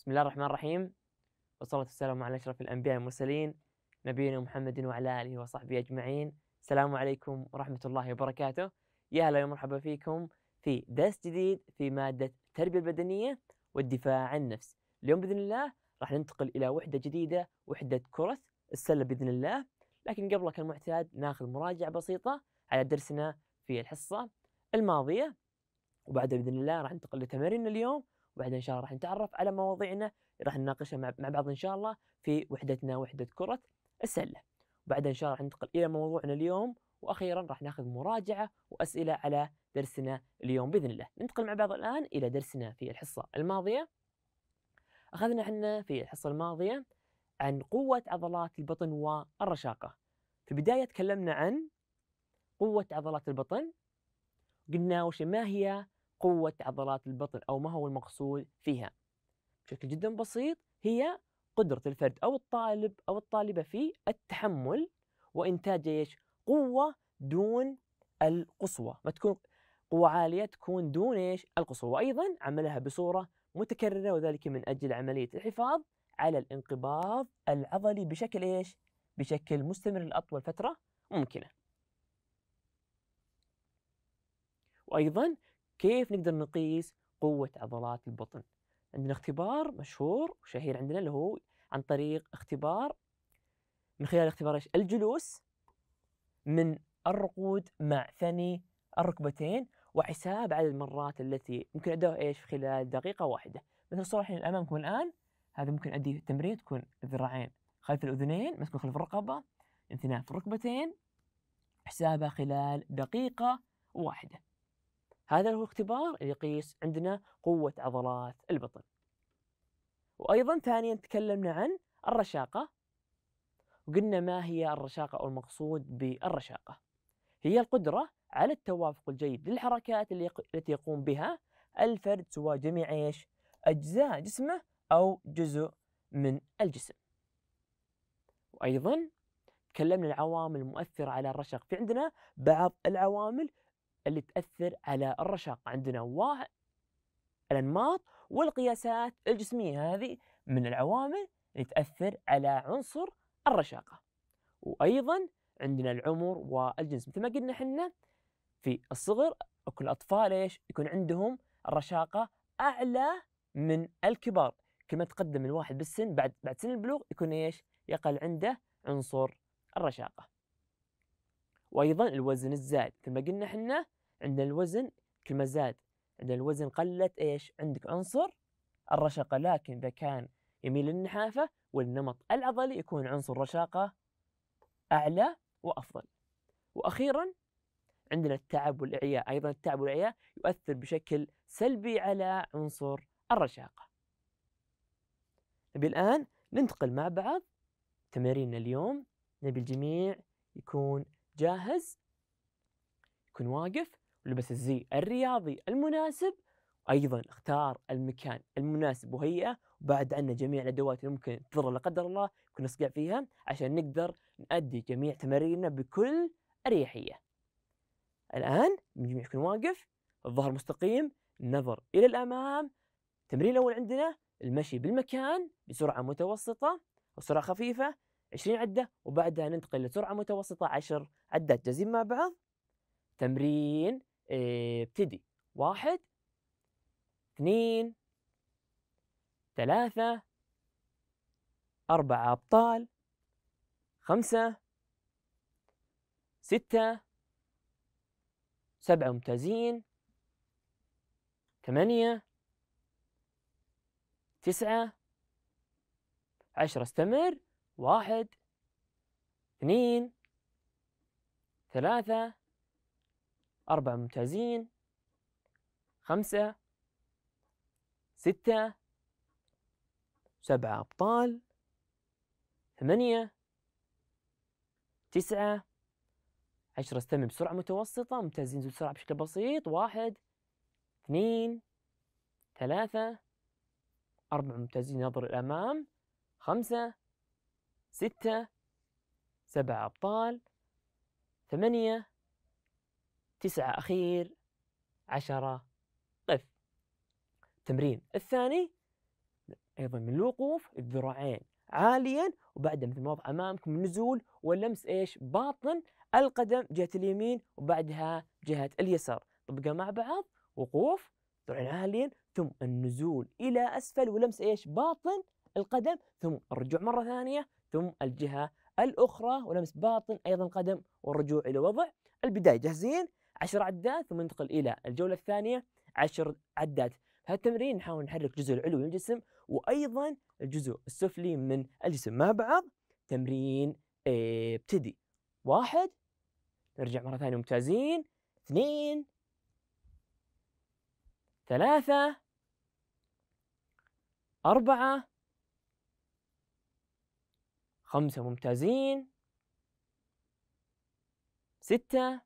بسم الله الرحمن الرحيم والصلاة والسلام على أشرف الأنبياء والمرسلين نبينا محمد وعلى آله وصحبه أجمعين السلام عليكم ورحمة الله وبركاته يا هلا ومرحبا فيكم في درس جديد في مادة التربية البدنية والدفاع عن النفس اليوم بإذن الله راح ننتقل إلى وحدة جديدة وحدة كرة السلة بإذن الله لكن قبل كالمعتاد ناخذ مراجعة بسيطة على درسنا في الحصة الماضية وبعدها بإذن الله راح ننتقل لتمارين اليوم وبعدها ان شاء الله راح نتعرف على مواضيعنا راح نناقشها مع بعض ان شاء الله في وحدتنا وحده كره السله وبعدها ان شاء الله راح ننتقل الى موضوعنا اليوم واخيرا راح ناخذ مراجعه واسئله على درسنا اليوم باذن الله ننتقل مع بعض الان الى درسنا في الحصه الماضيه اخذنا احنا في الحصه الماضيه عن قوه عضلات البطن والرشاقه في البدايه تكلمنا عن قوه عضلات البطن قلنا وش ما هي قوة عضلات البطن أو ما هو المقصود فيها بشكل جدا بسيط هي قدرة الفرد أو الطالب أو الطالبة في التحمل وإنتاج إيش قوة دون القصوى ما تكون قوة عالية تكون دون إيش القصوى وأيضا عملها بصورة متكررة وذلك من أجل عملية الحفاظ على الانقباض العضلي بشكل إيش بشكل مستمر لأطول فترة ممكنة وأيضا كيف نقدر نقيس قوة عضلات البطن عندنا اختبار مشهور وشهير عندنا اللي هو عن طريق اختبار من خلال اختبار ايش؟ الجلوس من الرقود مع ثني الركبتين وحساب عدد المرات التي ممكن اداها ايش في خلال دقيقة واحدة مثل الصورة الحين امامكم الان هذا ممكن ادي تمرين تكون الذراعين خلف الاذنين مسكون خلف الرقبة انثناء في الركبتين حسابها خلال دقيقة واحدة هذا هو الاختبار اللي يقيس عندنا قوة عضلات البطن وأيضا ثانيا تكلمنا عن الرشاقة وقلنا ما هي الرشاقة أو المقصود بالرشاقة هي القدرة على التوافق الجيد للحركات التي يقوم بها الفرد سواء جميع ايش؟ أجزاء جسمه أو جزء من الجسم وأيضا تكلمنا العوامل المؤثرة على الرشق في عندنا بعض العوامل اللي تأثر على الرشاقة عندنا واحد الأنماط والقياسات الجسمية هذه من العوامل اللي تأثر على عنصر الرشاقة وأيضا عندنا العمر والجنس مثل ما قلنا حنا في الصغر كل الأطفال إيش يكون عندهم الرشاقة أعلى من الكبار كل ما تقدم الواحد بالسن بعد بعد سن البلوغ يكون إيش يقل عنده عنصر الرشاقة وايضا الوزن الزاد كما قلنا احنا عندنا الوزن كل ما زاد عندنا الوزن قلت ايش عندك عنصر الرشاقه لكن اذا كان يميل للنحافه والنمط العضلي يكون عنصر رشاقه اعلى وافضل واخيرا عندنا التعب والاعياء ايضا التعب والاعياء يؤثر بشكل سلبي على عنصر الرشاقه نبي الان ننتقل مع بعض تماريننا اليوم نبي الجميع يكون جاهز يكون واقف ولبس الزي الرياضي المناسب وايضا اختار المكان المناسب وهيئه وبعد عنا جميع الادوات اللي ممكن تضر لا قدر الله كنا نصقع فيها عشان نقدر نؤدي جميع تماريننا بكل اريحيه. الان الجميع يكون واقف الظهر مستقيم النظر الى الامام التمرين الاول عندنا المشي بالمكان بسرعه متوسطه وسرعه خفيفه 20 عدة وبعدها ننتقل لسرعة متوسطة 10 عدات جزيم مع بعض تمرين آه، ابتدي واحد اثنين ثلاثة أربعة أبطال خمسة ستة سبعة ممتازين ثمانية تسعة عشرة استمر واحد اثنين ثلاثة أربعة ممتازين خمسة ستة سبعة أبطال ثمانية تسعة عشرة استمع بسرعة متوسطة ممتازين زود سرعة بشكل بسيط واحد اثنين ثلاثة أربعة ممتازين نظر الأمام خمسة ستة سبعة أبطال ثمانية تسعة أخير عشرة قف تمرين الثاني أيضا من الوقوف الذراعين عاليا وبعدها مثل ما وضع أمامكم النزول واللمس إيش باطن القدم جهة اليمين وبعدها جهة اليسار طبقها مع بعض وقوف ذراعين عاليا ثم النزول إلى أسفل ولمس إيش باطن القدم ثم الرجوع مرة ثانية ثم الجهة الأخرى ولمس باطن أيضا القدم والرجوع إلى وضع البداية جاهزين عشر عدات ثم ننتقل إلى الجولة الثانية عشر عدات هذا التمرين نحاول نحرك الجزء العلوي من الجسم وأيضا الجزء السفلي من الجسم مع بعض تمرين ابتدي واحد نرجع مرة ثانية ممتازين اثنين ثلاثة أربعة خمسة ممتازين ستة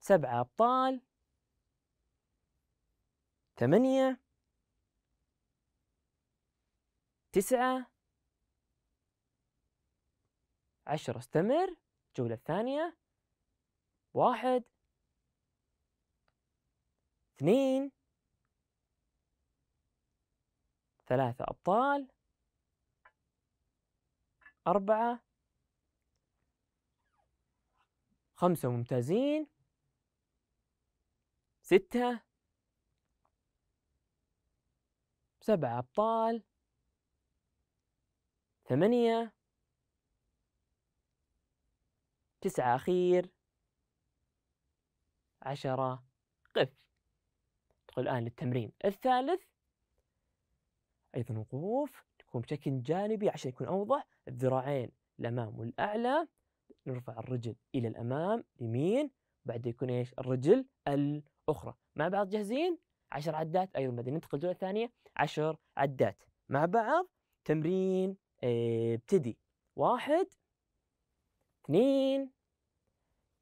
سبعة أبطال ثمانية تسعة عشرة استمر الجولة الثانية واحد اثنين ثلاثة أبطال أربعة خمسة ممتازين ستة سبعة أبطال ثمانية تسعة أخير عشرة قف ندخل الآن للتمرين الثالث أيضا وقوف تكون بشكل جانبي عشان يكون أوضح الذراعين الأمام والأعلى نرفع الرجل إلى الأمام يمين بعد يكون إيش الرجل الأخرى مع بعض جاهزين عشر عدات أيضا بعدين ننتقل الجولة الثانية عشر عدات مع بعض تمرين آه، ابتدي واحد اثنين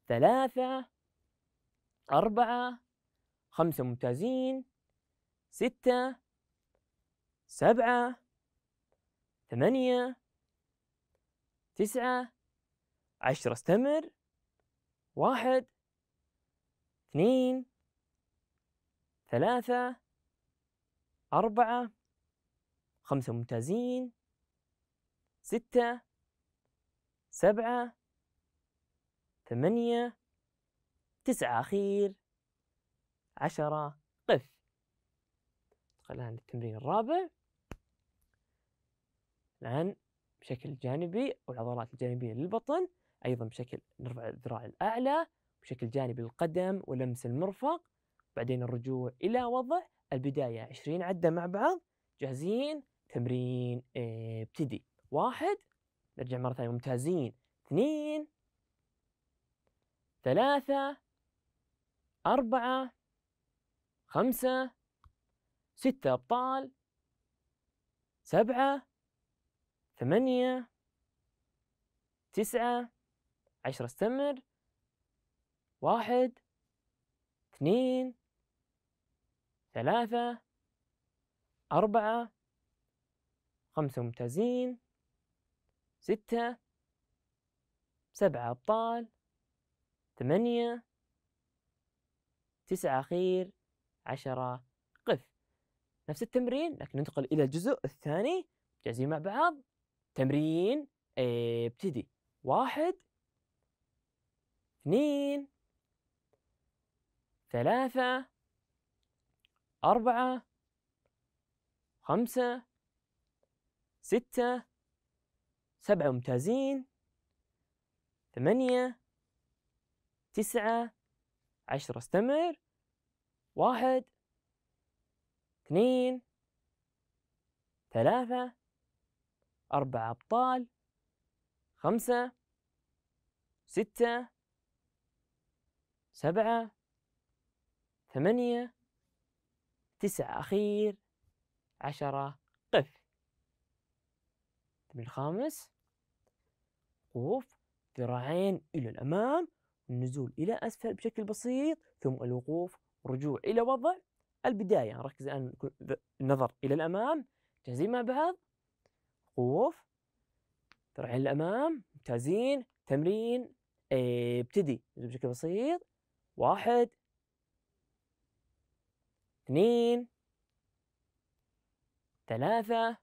ثلاثة أربعة خمسة ممتازين ستة سبعة ثمانية تسعة عشرة استمر واحد اثنين ثلاثة أربعة خمسة ممتازين ستة سبعة ثمانية تسعة أخير عشرة قف الآن التمرين الرابع الآن بشكل جانبي والعضلات الجانبية للبطن أيضا بشكل نرفع الذراع الأعلى بشكل جانبي للقدم ولمس المرفق بعدين الرجوع إلى وضع البداية 20 عدة مع بعض جاهزين تمرين ابتدي واحد نرجع مرة ثانية ممتازين اثنين ثلاثة أربعة خمسة ستة أبطال سبعة ثمانية تسعة عشرة استمر واحد اثنين ثلاثة أربعة خمسة ممتازين ستة سبعة أبطال ثمانية تسعة أخير عشرة قف نفس التمرين لكن ننتقل إلى الجزء الثاني جاهزين مع بعض تمرين ابتدي واحد اثنين ثلاثة أربعة خمسة ستة سبعة ممتازين ثمانية تسعة عشرة استمر واحد اثنين ثلاثة أربعة أبطال خمسة ستة سبعة ثمانية تسعة أخير عشرة قف الخامس وقوف ذراعين إلى الأمام النزول إلى أسفل بشكل بسيط ثم الوقوف رجوع إلى وضع البداية نركز الآن النظر إلى الأمام جاهزين مع بعض وقوف رايحين للأمام ممتازين تمرين آه، ابتدي بشكل بسيط واحد اثنين ثلاثة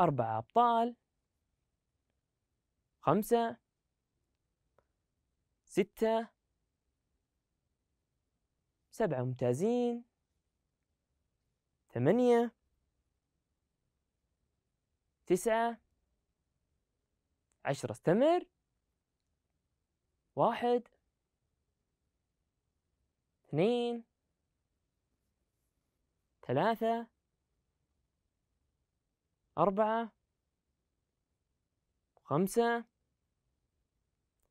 أربعة أبطال خمسة ستة سبعة ممتازين ثمانية تسعة عشرة استمر واحد اثنين ثلاثة أربعة خمسة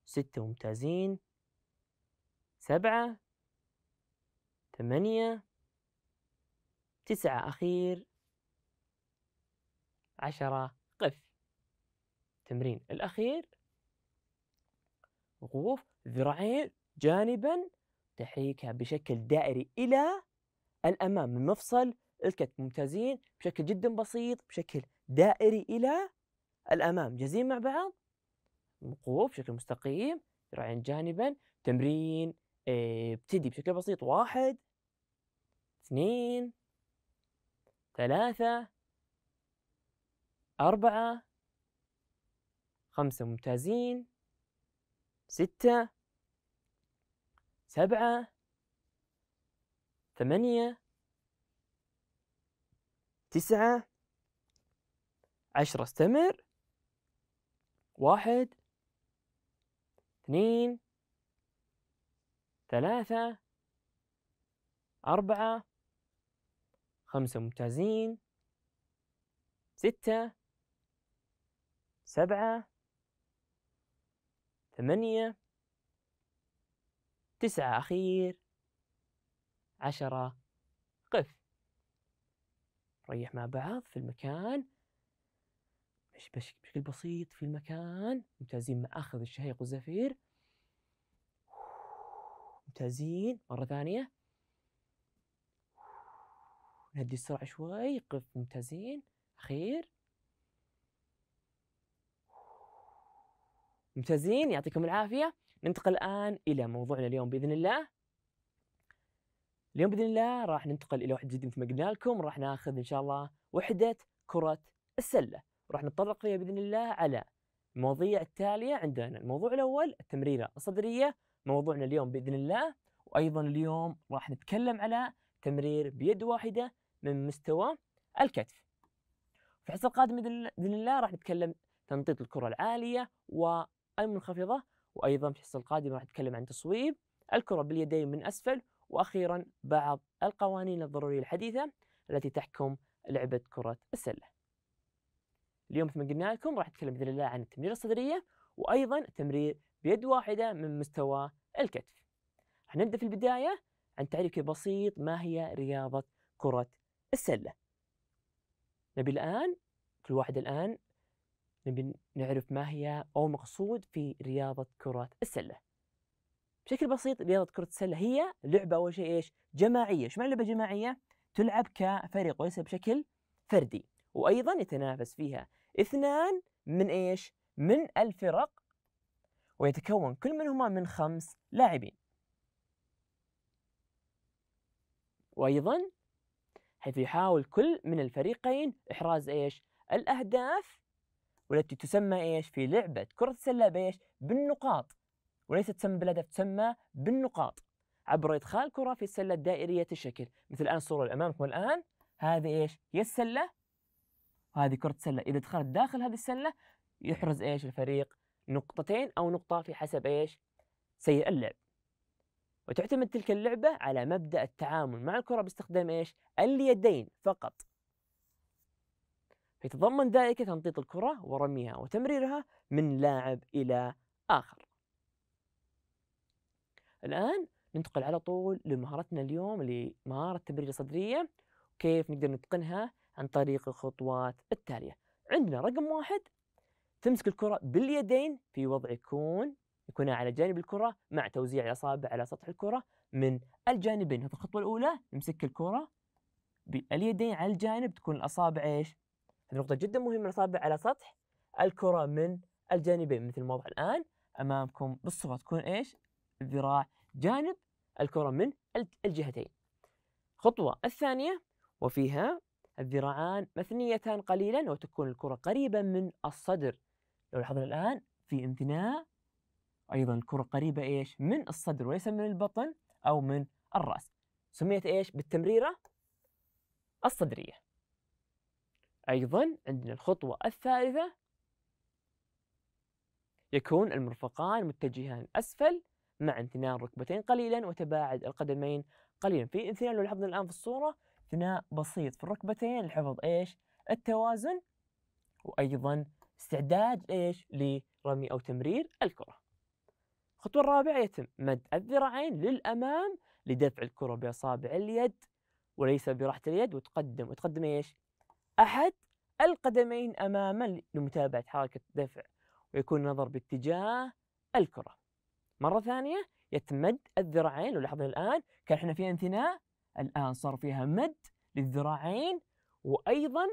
ستة ممتازين سبعة ثمانية تسعة أخير عشرة قف تمرين الأخير وقوف ذراعين جانبا تحريكها بشكل دائري إلى الأمام من مفصل الكتف ممتازين بشكل جدا بسيط بشكل دائري إلى الأمام جاهزين مع بعض وقوف بشكل مستقيم ذراعين جانبا تمرين آه، ابتدي بشكل بسيط واحد اثنين ثلاثة أربعة خمسة ممتازين ستة سبعة ثمانية تسعة عشرة استمر واحد اثنين ثلاثة أربعة خمسة ممتازين ستة سبعة ثمانية تسعة أخير عشرة قف ريح مع بعض في المكان مش بشكل بسيط في المكان ممتازين مع أخذ الشهيق والزفير ممتازين مرة ثانية نهدي السرعة شوي قف ممتازين أخير ممتازين يعطيكم العافية ننتقل الآن إلى موضوعنا اليوم بإذن الله اليوم بإذن الله راح ننتقل إلى واحد جديد مثل ما قلنا لكم راح ناخذ إن شاء الله وحدة كرة السلة راح نتطرق فيها بإذن الله على المواضيع التالية عندنا الموضوع الأول التمريرة الصدرية موضوعنا اليوم بإذن الله وأيضا اليوم راح نتكلم على تمرير بيد واحدة من مستوى الكتف في الحصة القادمة بإذن الله راح نتكلم تنطيط الكرة العالية و أي منخفضة وأيضا في الحصة القادمة راح نتكلم عن تصويب الكرة باليدين من أسفل وأخيرا بعض القوانين الضرورية الحديثة التي تحكم لعبة كرة السلة اليوم مثل ما قلنا لكم راح نتكلم بإذن الله عن التمرير الصدرية وأيضا التمرير بيد واحدة من مستوى الكتف حنبدا في البداية عن تعريف بسيط ما هي رياضة كرة السلة نبي الآن كل واحد الآن نبي نعرف ما هي أو مقصود في رياضة كرة السلة بشكل بسيط رياضة كرة السلة هي لعبة أول شيء إيش جماعية إيش معنى لعبة جماعية تلعب كفريق وليس بشكل فردي وأيضا يتنافس فيها اثنان من إيش من الفرق ويتكون كل منهما من خمس لاعبين وأيضا حيث يحاول كل من الفريقين إحراز إيش الأهداف والتي تسمى ايش في لعبه كره السله بايش بالنقاط وليست تسمى بالهدف تسمى بالنقاط عبر ادخال كره في السله الدائريه الشكل مثل الان الصوره اللي امامكم الان هذه ايش هي السله وهذه كره سله اذا دخلت داخل هذه السله يحرز ايش الفريق نقطتين او نقطه في حسب ايش سيء اللعب وتعتمد تلك اللعبة على مبدأ التعامل مع الكرة باستخدام ايش؟ اليدين فقط يتضمن ذلك تنطيط الكرة ورميها وتمريرها من لاعب إلى آخر الآن ننتقل على طول لمهارتنا اليوم لمهارة التمرير الصدرية وكيف نقدر نتقنها عن طريق الخطوات التالية عندنا رقم واحد تمسك الكرة باليدين في وضع يكون يكون على جانب الكرة مع توزيع الأصابع على سطح الكرة من الجانبين هذه الخطوة الأولى نمسك الكرة باليدين على الجانب تكون الأصابع إيش هذه نقطة جدا مهمة نطبق على سطح الكرة من الجانبين مثل ما وضع الآن أمامكم بالصورة تكون إيش؟ الذراع جانب الكرة من الجهتين خطوة الثانية وفيها الذراعان مثنيتان قليلا وتكون الكرة قريبا من الصدر لو لاحظنا الآن في امتناع أيضا الكرة قريبة إيش من الصدر وليس من البطن أو من الرأس سميت إيش بالتمريرة الصدرية أيضا عندنا الخطوة الثالثة يكون المرفقان متجهان أسفل مع انثناء الركبتين قليلا وتباعد القدمين قليلا في انثناء لو لاحظنا الآن في الصورة ثناء بسيط في الركبتين لحفظ إيش التوازن وأيضا استعداد إيش لرمي أو تمرير الكرة الخطوة الرابعة يتم مد الذراعين للأمام لدفع الكرة بأصابع اليد وليس براحة اليد وتقدم وتقدم إيش أحد القدمين أماما لمتابعة حركة الدفع ويكون النظر باتجاه الكرة مرة ثانية يتمد الذراعين ولاحظنا الآن كان احنا فيها انثناء الآن صار فيها مد للذراعين وأيضا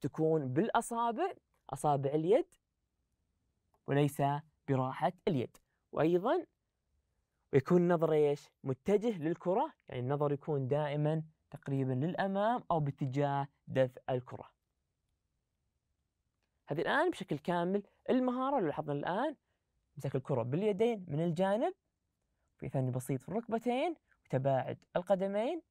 تكون بالأصابع أصابع اليد وليس براحة اليد وأيضا ويكون النظر ايش؟ متجه للكرة يعني النظر يكون دائما تقريبا للأمام أو باتجاه دفع الكرة هذه الآن بشكل كامل المهارة اللي لاحظنا الآن مسك الكرة باليدين من الجانب في ثاني بسيط في الركبتين وتباعد القدمين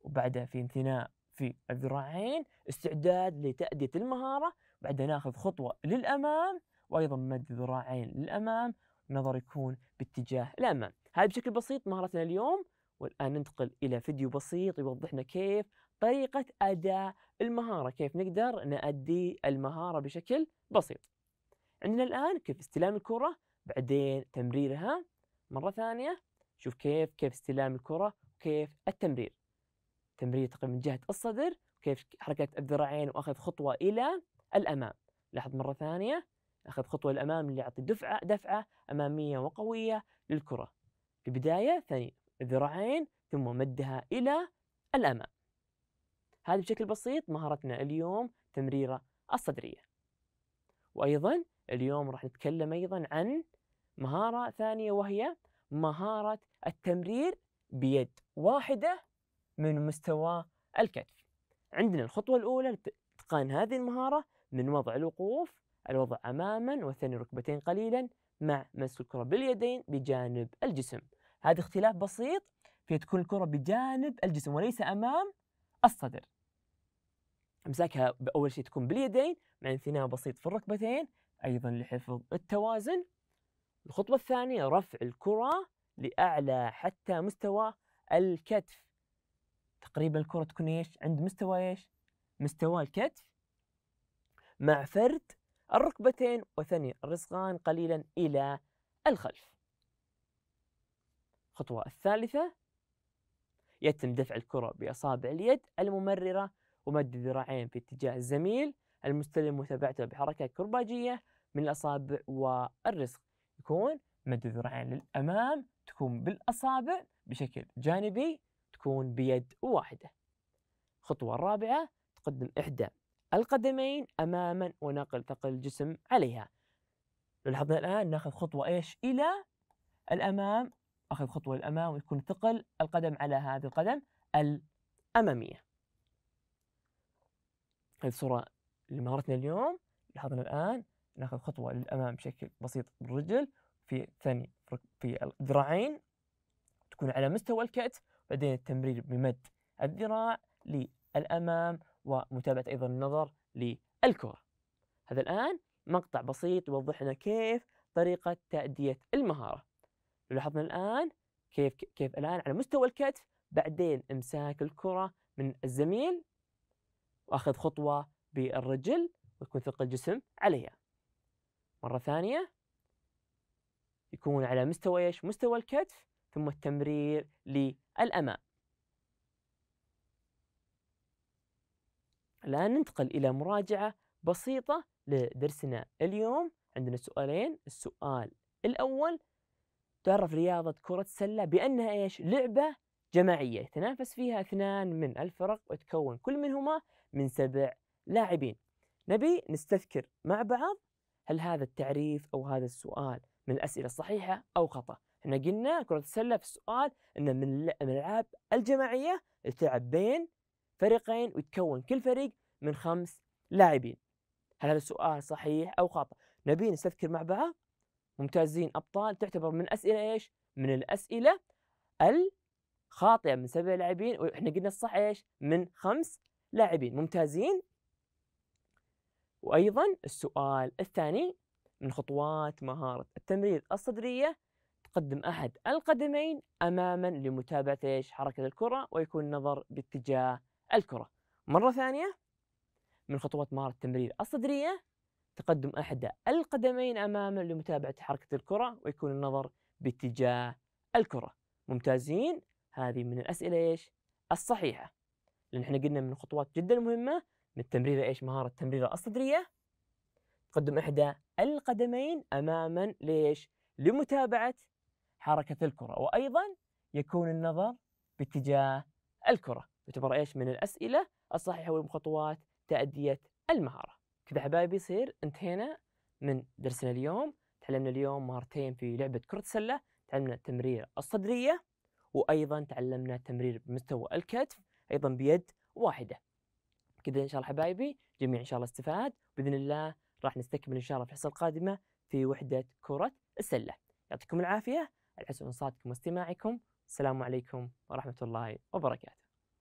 وبعدها في انثناء في الذراعين استعداد لتأدية المهارة بعدها ناخذ خطوة للأمام وأيضا مد ذراعين للأمام النظر يكون باتجاه الأمام هذا بشكل بسيط مهارتنا اليوم والآن ننتقل إلى فيديو بسيط يوضحنا كيف طريقة أداء المهارة كيف نقدر نأدي المهارة بشكل بسيط عندنا الآن كيف استلام الكرة بعدين تمريرها مرة ثانية شوف كيف كيف استلام الكرة وكيف التمرير تمرير تقريبا من جهة الصدر وكيف حركة الذراعين وأخذ خطوة إلى الأمام لاحظ مرة ثانية أخذ خطوة للأمام اللي يعطي دفعة دفعة أمامية وقوية للكرة في البداية ثاني الذراعين ثم مدها إلى الأمام هذه بشكل بسيط مهارتنا اليوم تمريرة الصدرية وأيضا اليوم راح نتكلم أيضا عن مهارة ثانية وهي مهارة التمرير بيد واحدة من مستوى الكتف عندنا الخطوة الأولى لاتقان هذه المهارة من وضع الوقوف الوضع أماما وثني ركبتين قليلا مع مسك الكرة باليدين بجانب الجسم هذا اختلاف بسيط في تكون الكرة بجانب الجسم وليس أمام الصدر امسكها باول شيء تكون باليدين مع انثناء بسيط في الركبتين ايضا لحفظ التوازن الخطوه الثانيه رفع الكره لاعلى حتى مستوى الكتف تقريبا الكره تكون ايش عند مستوى ايش مستوى الكتف مع فرد الركبتين وثني الرصغان قليلا الى الخلف الخطوه الثالثه يتم دفع الكره باصابع اليد الممرره ومد ذراعين في اتجاه الزميل المستلم وتبعته بحركة كرباجية من الأصابع والرزق يكون مد ذراعين للأمام تكون بالأصابع بشكل جانبي تكون بيد واحدة الخطوة الرابعة تقدم إحدى القدمين أماما ونقل ثقل الجسم عليها لاحظنا الآن ناخذ خطوة إيش إلى الأمام أخذ خطوة للأمام ويكون ثقل القدم على هذه القدم الأمامية هذه الصورة لمهارتنا اليوم لاحظنا الآن ناخذ خطوة للأمام بشكل بسيط بالرجل في ثاني في الذراعين تكون على مستوى الكتف بعدين التمرير بمد الذراع للأمام ومتابعة أيضا النظر للكرة هذا الآن مقطع بسيط يوضح لنا كيف طريقة تأدية المهارة لاحظنا الآن كيف كيف الآن على مستوى الكتف بعدين إمساك الكرة من الزميل واخذ خطوه بالرجل ويكون ثقل الجسم عليها مره ثانيه يكون على مستوى ايش مستوى الكتف ثم التمرير للامام الان ننتقل الى مراجعه بسيطه لدرسنا اليوم عندنا سؤالين السؤال الاول تعرف رياضة كرة السلة بأنها إيش؟ لعبة جماعية يتنافس فيها اثنان من الفرق وتكون كل منهما من سبع لاعبين نبي نستذكر مع بعض هل هذا التعريف أو هذا السؤال من الأسئلة الصحيحة أو خطأ احنا قلنا كرة السلة في السؤال أن من الألعاب الجماعية تلعب بين فريقين ويتكون كل فريق من خمس لاعبين هل هذا السؤال صحيح أو خطأ نبي نستذكر مع بعض ممتازين أبطال تعتبر من أسئلة إيش من الأسئلة الخاطئة من سبع لاعبين وإحنا قلنا الصح إيش من خمس لاعبين ممتازين وايضا السؤال الثاني من خطوات مهاره التمرير الصدريه تقدم احد القدمين اماما لمتابعه ايش حركه الكره ويكون النظر باتجاه الكره مره ثانيه من خطوات مهاره التمرير الصدريه تقدم احدى القدمين اماما لمتابعه حركه الكره ويكون النظر باتجاه الكره ممتازين هذه من الاسئله ايش الصحيحه لان احنا قلنا من خطوات جدا مهمه من التمرير ايش مهاره التمرير الصدريه تقدم احدى القدمين اماما ليش لمتابعه حركه الكره وايضا يكون النظر باتجاه الكره تعتبر ايش من الاسئله الصحيحه والخطوات تاديه المهاره كذا حبايبي يصير انتهينا من درسنا اليوم تعلمنا اليوم مهارتين في لعبه كره السله تعلمنا التمرير الصدريه وايضا تعلمنا التمرير بمستوى الكتف ايضا بيد واحده كذا ان شاء الله حبايبي جميع ان شاء الله استفاد باذن الله راح نستكمل ان شاء الله في الحصه القادمه في وحده كره السله يعطيكم العافيه على حسن انصاتكم واستماعكم السلام عليكم ورحمه الله وبركاته